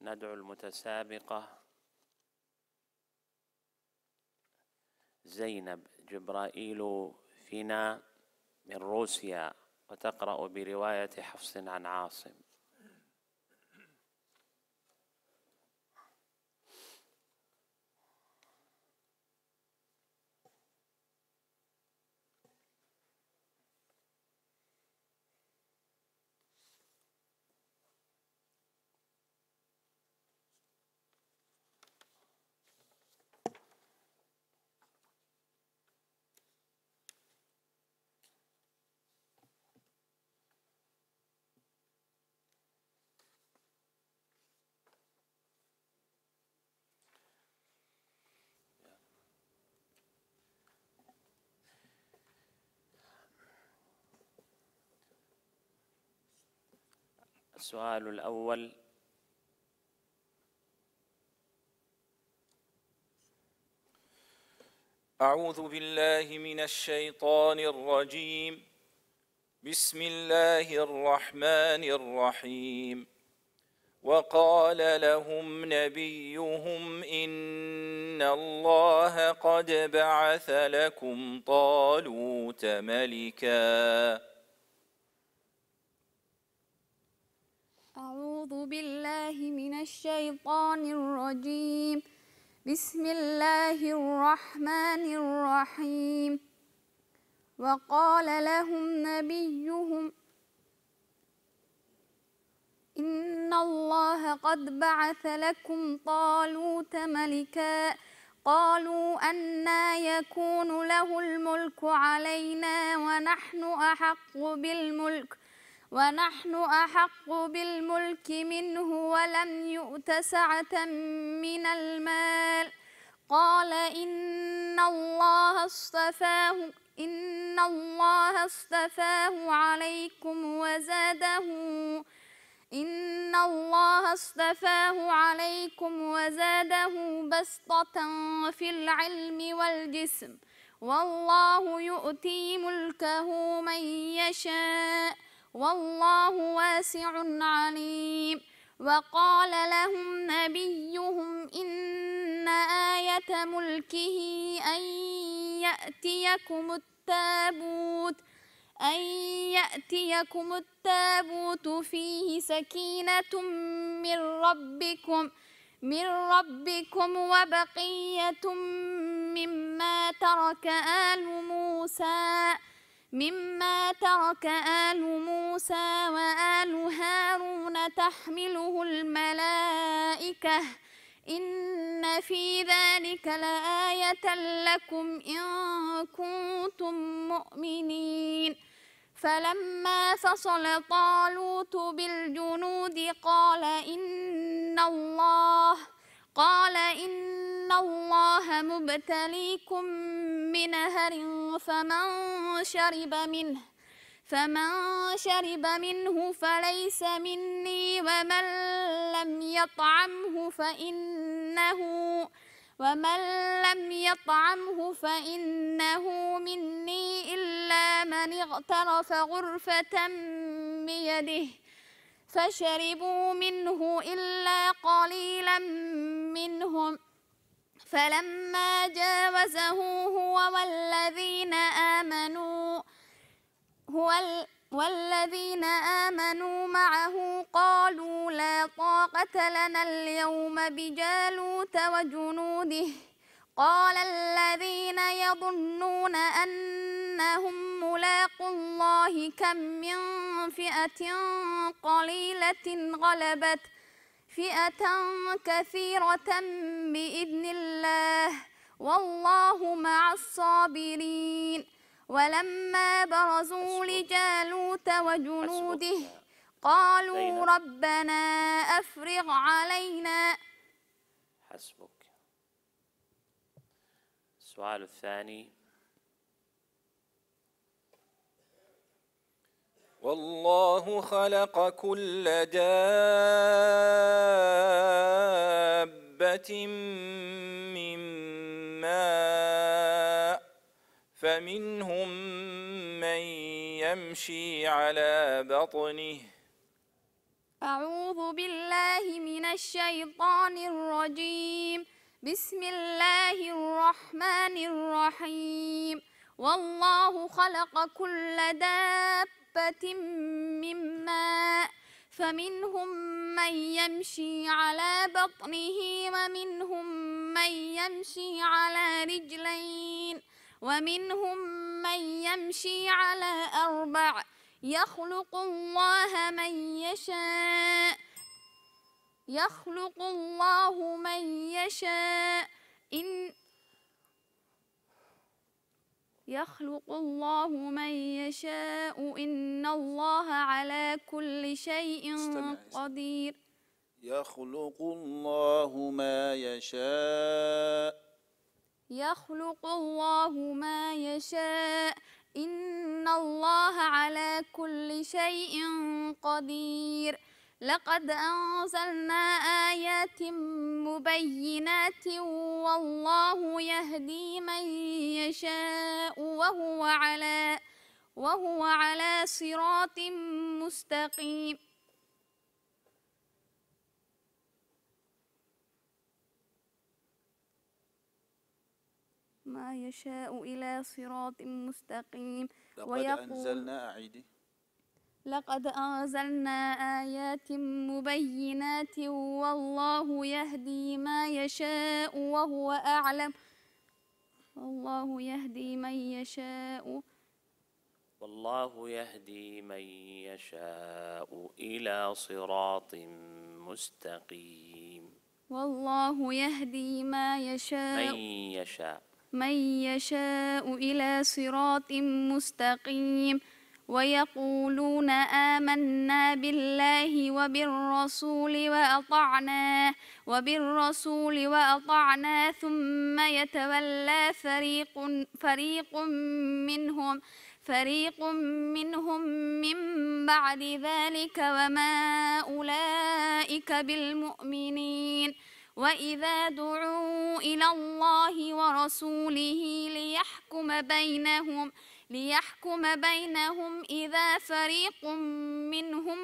ندعو المتسابقة زينب جبرائيل فينا من روسيا وتقرأ برواية حفص عن عاصم السؤال الأول أعوذ بالله من الشيطان الرجيم بسم الله الرحمن الرحيم وقال لهم نبيهم إن الله قد بعث لكم طالوت ملكاً أعوذ بالله من الشيطان الرجيم بسم الله الرحمن الرحيم وقال لهم نبيهم إن الله قد بعث لكم طالوت ملكا قالوا أنا يكون له الملك علينا ونحن أحق بالملك ۖ ونحن أحق بالملك منه ولم يؤت سعة من المال قال إن الله اصطفاه إن الله اصطفاه عليكم وزاده إن الله اصطفاه عليكم وزاده بسطة في العلم والجسم والله يؤتي ملكه من يشاء والله واسع عليم وقال لهم نبيهم إن آية ملكه أن يأتيكم التابوت أن يأتيكم التابوت فيه سكينة من ربكم من ربكم وبقية مما ترك آل موسى مما ترك آل موسى وآل هارون تحمله الملائكة إن في ذلك لآية لكم إن كنتم مؤمنين فلما فصل طالوت بالجنود قال إن الله قال إن الله مبتليكم بنهر فمن شرب منه فمن شرب منه فليس مني ومن لم يطعمه فإنه ومن لم يطعمه فإنه مني إلا من اغترف غرفة بيده فشربوا منه إلا قليلا بعضهم فلما جاوزه هو والذين آمنوا هو والذين آمنوا معه قالوا لا طاقة لنا اليوم بجالوت وجنوده قال الذين يظنون أنهم ملاقوا الله كم من فئة قليلة غلبت ۖ فئة كثيرة بإذن الله والله مع الصابرين ولما برزوا لجالوت وجنوده قالوا ربنا أفرغ علينا حسبك السؤال الثاني والله خلق كل دابة من ماء فمنهم من يمشي على بطنه أعوذ بالله من الشيطان الرجيم بسم الله الرحمن الرحيم والله خلق كل دابة من ماء فمنهم من يمشي على بطنه ومنهم من يمشي على رجلين ومنهم من يمشي على أربع يخلق الله من يشاء يخلق الله من يشاء إن يخلق الله من يشاء إن الله على كل شيء قدير يخلق الله ما يشاء يخلق الله ما يشاء إن الله على كل شيء قدير لقد أنزلنا آيات مبينات والله يهدي من يشاء وهو على وهو على صراط مستقيم ما يشاء إلى صراط مستقيم لقد ويقول أنزلنا أعيدي لقد أنزلنا آيات مبينات والله يهدي ما يشاء وهو أعلم والله يهدي من يشاء والله يهدي من يشاء إلى صراط مستقيم والله يهدي ما يشاء من يشاء من يشاء إلى صراط مستقيم ويقولون آمنا بالله وبالرسول وأطعنا وبالرسول وأطعنا ثم يتولى فريق فريق منهم فريق منهم من بعد ذلك وما أولئك بالمؤمنين وإذا دعوا إلى الله ورسوله ليحكم بينهم ۖ ليحكم بينهم إذا فريق منهم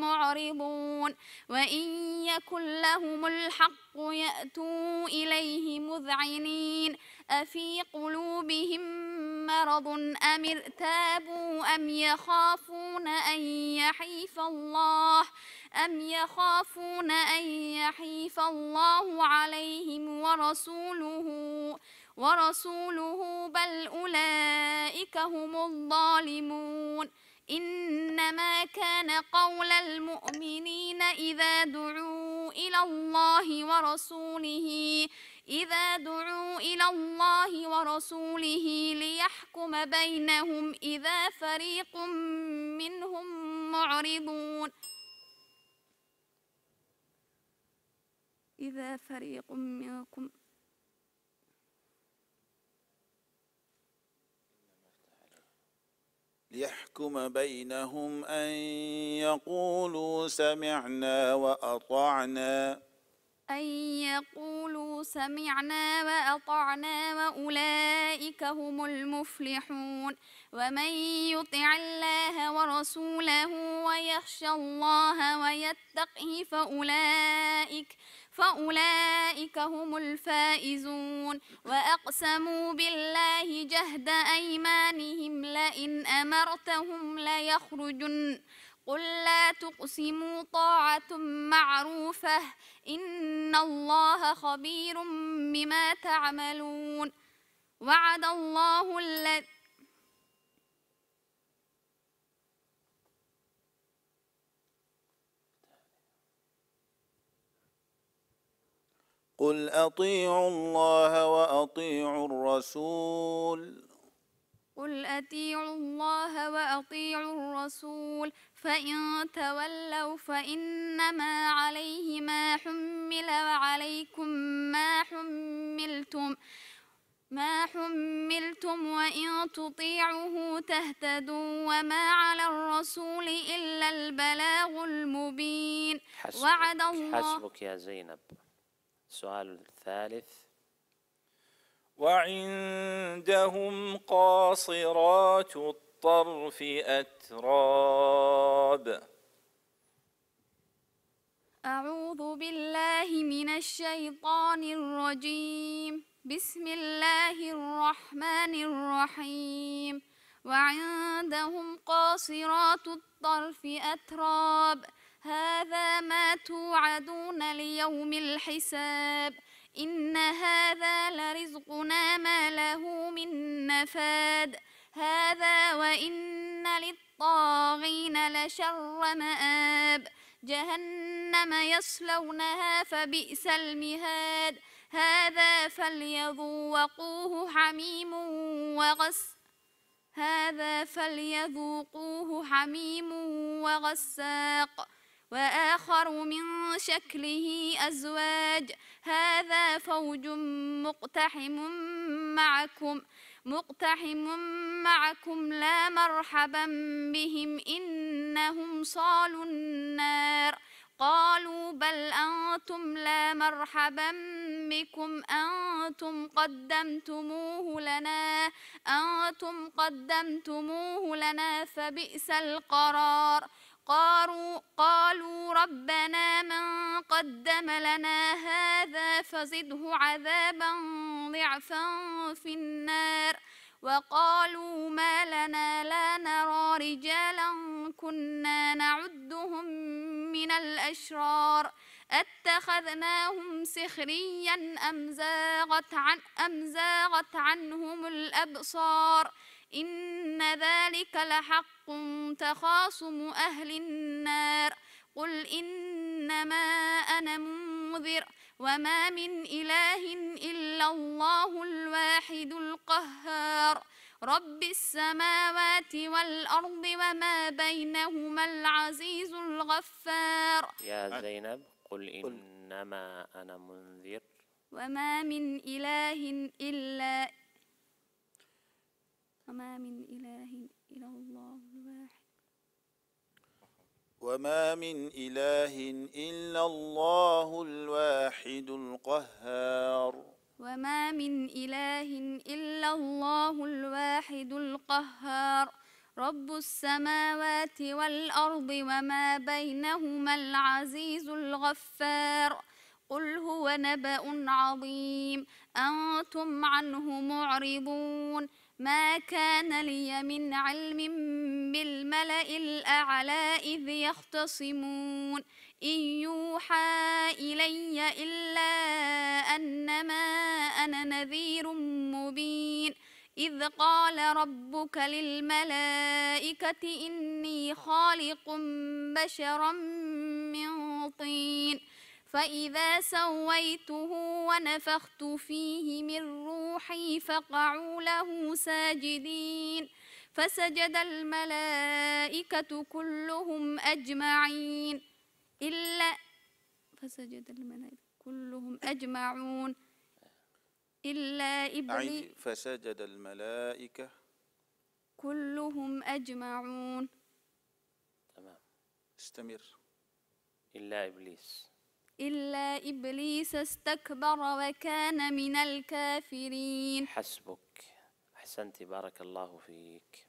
معرضون وإن يكن لهم الحق يأتوا إليه مذعنين أفي قلوبهم مرض أم ارتابوا أم يخافون أن يحيف الله أم يخافون أن يحيف الله عليهم ورسوله ورسوله بل أولئك هم الظالمون إنما كان قول المؤمنين إذا دعوا إلى الله ورسوله إذا دعوا إلى الله ورسوله ليحكم بينهم إذا فريق منهم معرضون إذا فريق منكم ليحكم بينهم أن يقولوا سمعنا وأطعنا أن يقولوا سمعنا وأطعنا وأولئك هم المفلحون ومن يطع الله ورسوله ويخشى الله ويتقه فأولئك فأولئك هم الفائزون وأقسموا بالله جهد أيمانهم لئن أمرتهم ليخرجن قل لا تقسموا طاعة معروفة إن الله خبير بما تعملون وعد الله الذي قل أطيعوا الله وأطيعوا الرسول قل أطيعوا الله وأطيعوا الرسول فإن تولوا فإنما عليه ما حمل وعليكم ما حملتم ما حملتم وإن تطيعوه تهتدوا وما على الرسول إلا البلاغ المبين حسبك, وعد الله حسبك يا زينب السؤال الثالث وعندهم قاصرات الطرف أتراب أعوذ بالله من الشيطان الرجيم بسم الله الرحمن الرحيم وعندهم قاصرات الطرف أتراب هذا ما توعدون ليوم الحساب إن هذا لرزقنا ما له من نفاد هذا وإن للطاغين لشر مآب جهنم يصلونها فبئس المهاد هذا فليذوقوه حميم وغس هذا فليذوقوه حميم وغساق وآخر من شكله أزواج هذا فوج مقتحم معكم مقتحم معكم لا مرحبا بهم إنهم صالوا النار قالوا بل أنتم لا مرحبا بكم أنتم قدمتموه لنا أنتم قدمتموه لنا فبئس القرار قالوا, قالوا ربنا من قدم لنا هذا فزده عذابا ضعفا في النار وقالوا ما لنا لا نرى رجالا كنا نعدهم من الأشرار أتخذناهم سخريا أم زاغت, عن أم زاغت عنهم الأبصار إن ذلك لحق تخاصم أهل النار قل إنما أنا منذر وما من إله إلا الله الواحد القهار رب السماوات والأرض وما بينهما العزيز الغفار يا زينب قل إنما أنا منذر وما من إله إلا وما من إله إلا الله الواحد وما من إله إلا الله الواحد القهار وما من إله إلا الله الواحد القهار رب السماوات والأرض وما بينهما العزيز الغفار قل هو نبأ عظيم أنتم عنه معرضون ما كان لي من علم بالملأ الأعلى إذ يختصمون إن يوحى إلي إلا أنما أنا نذير مبين إذ قال ربك للملائكة إني خالق بشرا من طين فإذا سويته ونفخت فيه من روحي فقعوا له ساجدين فسجد الملائكة كلهم أجمعين إلا فسجد الملائكة كلهم أجمعون إلا إبليس فسجد الملائكة كلهم أجمعون تمام استمر إلا إبليس إلا إبليس استكبر وكان من الكافرين حسبك أحسنت بارك الله فيك